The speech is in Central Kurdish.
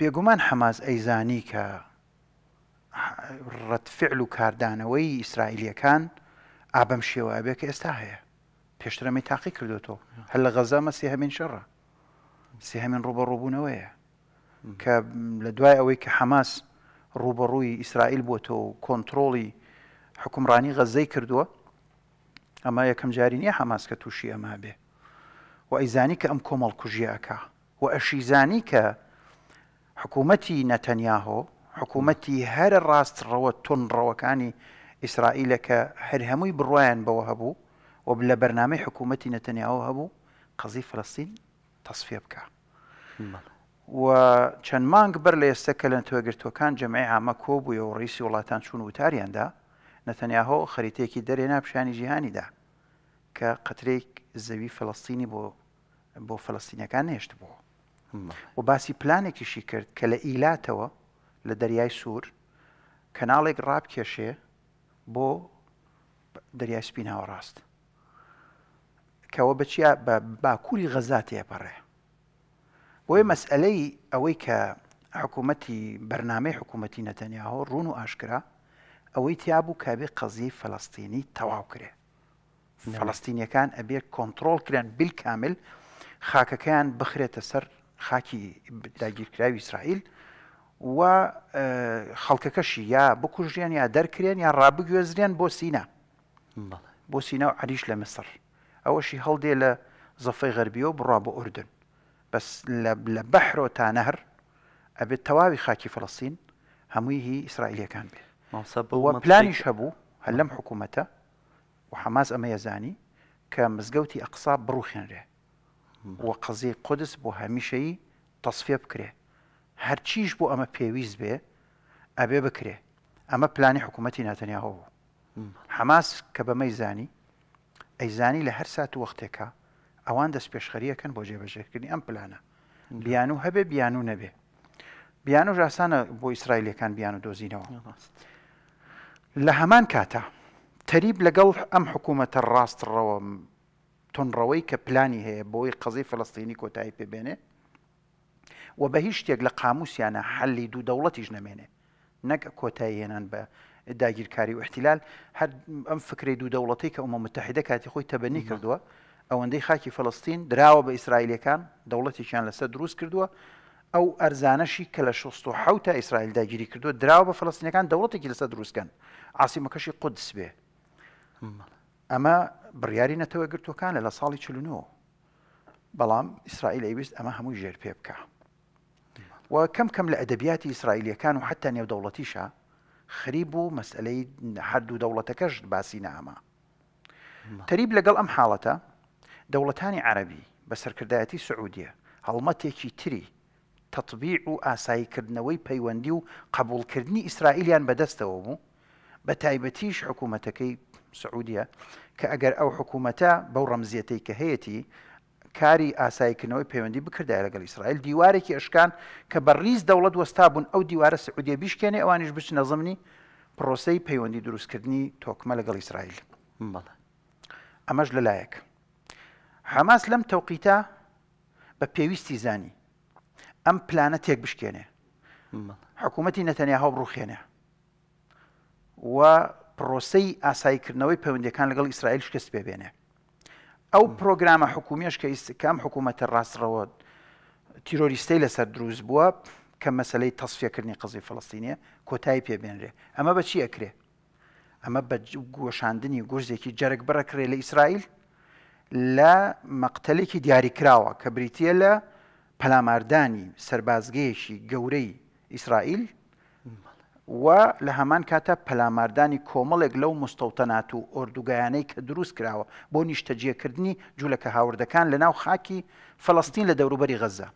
بێگومان حەماز ئەیزانی کە ڕەتفعل و کاردانەوەی ئیسرائیلەکان ئابەم شێوەبێ کە ئێستا هەیە پێشترەمەی تاقی کردوێتەوە هەل لە غەزامە سێ هەمین شەڕە سێ هەمین ڕوبە ڕووبوونەوەیە کە لە دوای ئەوەی کە حەماس ڕوبەڕووی ئیسرائیل بووەوە و کۆنتترۆڵی حکومڕانی غەزەی کردووە ئەمە یەکەم جاری نییە حەماس کە تووشی ئەما بێ و ئەیزانی کە ئەم کۆمەڵ کوژیاکە و ئەشیزانی کە حكومتي نتنياهو حكومتي هر الراست تونڕەوەکانی تون کە كاني إسرائيل كهر هموي بروان بوهبو وبلا برنامج حكومتي نتنياهو هبو قەزی فلسطين تصفية بكا نعم. و چەند مانگ بەر لە ئێستا کە لەن توێگرتوەکان جمعی ئامە کۆبووی والله تان شون چوون وتاریاندا نتنياهو خەریتێکی دەرێنا بشاني جیهانیدا کە قەترێک الزوي فلسطيني بو بو فلستینەکان كان يشتبوه و باسی پلانێکیشی کرد کە لە ئیلاتەوە لە دەریای سوور کەناڵێک ڕابکێشێ بۆ دەریای سپیناوە ڕاست کەەوە بچیا بە باکووری غەزا تێپەڕێ بۆیە مەسئلەی ئەوەی کە حکوومەتی بەرنمەی حکوومەتی نەتەنیاهۆ ڕون و ئاشکرا ئەوەی تیابوو کابێ قەزی فەلستینی تەواو کرێ فەلستینیەکان ئەبێ کۆنتترۆل کرێن بیل کامل خاکەکەیان بخرێتە سەر خاکی داگیرکراوی ئیسرائیل و اه، خلقكش یا بکوژیان یا دركريان یا ڕابگوێزرێن بو سینا بو سینا و عریش لمصر مەسەر ئەوەشی هەڵدێ لە زەفەی غەربیەوە بڕا بۆ اردن بس لبحر و تا نهر ئەبێت تەواوی خاکی فلەسین هەمووی هی ئیسرائیلەکان بێ بووە پلانیش هەبوو هەل لەم حکوومەتە و حەماز ئەمە یەزانی کە بۆ قەزیی قدس بۆ هەمیشەی تەصفێ بکرێ هەرچیش بۆ ئەمە پێویست بێ ئەبێ بکرێ ئەمە پلانی حکوومەتتی نەتەنیاهۆ بوو حماس کە بەمەی زانی ئەیزانی لە هەر سات وەختێکە ئەوان دەست پێشخەریەکەن بۆ جێبەژێرکردنی ئەم پلانە بیان و هەبێ بیان و نەبێ بیان و ژاسانە بۆ ئیسرائیلەکان بیان و دۆزینەوە لە هەمان کاتە تەریب لەگەڵ ئەم حکوومەتە ڕاستڕەوە تون روي كبلاني هي بوي قضيه فلسطيني كوتاي بيبيني وبهيش تيغ لقاموس يعني حل دو دولتي جنمينه نك كوتاي هنا ب داجير كاري واحتلال حد ام فكري دو دولتي كامم متحده كاتي خوي تبني نعم. كردوا او اندي خاكي فلسطين دراوا باسرائيل كان دولتي كان لسه دروس كردوا او ارزانشي كلا شوستو حوتا اسرائيل داجيري دراو با بفلسطين كان دولتي كلا دروس كان عاصمه كشي قدس به أمم. اما بڕیاری نەتەوە گرتوەکانە لە ساڵی چلونەوە بەڵام ئیسرائیل ئەیویست ئەمە هەموو ژێر پێ بکە و کەم کەم لە ئەدەبیاتی ئیسرائیلەکان و حتا نێودەوڵەتیشە خریب و مەسلەی هەردوو دەوڵەتەکەش باسی نامە تریب لەگەڵ ئەم حاڵەتە دەوڵەتانی عەربی بە سەرکردایەتی سعودیە هەڵمەتێکی تری تطبیع و ئاساییکردنەوەی پەیوەندی و قبولکردنی ئیسرائیلیان بەدەستەوە بوو بە تایبەتیش حکوومەتەکەی سعودیە کە ئەگەر ئەو حکوومەتە بەو ڕەمزیەتەی کە هەیەی کاری ئاساییکردنەوەی پەیوەندی بکردای لەگەڵ ئیسرائیل دیوارێکی ئەشکان کە بەڕیز دەوڵەت وەستا بوون ئەو دیوارە سعودیە بیشکێنێ ئەوانش بچ نەزمنی پرۆسی پەیوەندی دروستکردنی تۆکمە لەگەڵ ئیسرائیل بڵە ئەمەش لەلایەک حماس لەم تەوقیتا بە پێویستی زانی ئەم پلانە تێک بشکێنێ حکوومەتی نەتەنیا هەڵ ڕوخێنێ و پرۆسی ئاساییکردنەوەی پەیوەندەکان لەگەڵ ئیسرائیل شکست پێبێنێ ئەو پرۆگرامە حکوومیش کە ئیسکام حکوومەتە ڕاستڕەوە تیرۆریستی لەسەر دروست بووە کە مەسلەی تەصفیەکردنی قزی فلستینە کۆتایی پێبێنرێ ئەمە بە چی ئەکرێ ئەمە بە گۆشاندنی گورزێکی جەرەک بەرەکرێ لە ئیسرائیل لە مەقتەلێکی دیاریکراوە کە بریتە لە پەلاماردانی سربازگەیەشی گەورەی ئیسرائیل و لە هەمان کاتە پەلاماردانی کۆمەڵێک لەو مستەوتەنات و ئۆردوگایانەی کە دروست کراوە بۆ نیشتەجیەکردنی جوولەکە هاوردەکان لە ناو خاکی فەڵستین لە دەوروبەری غەزە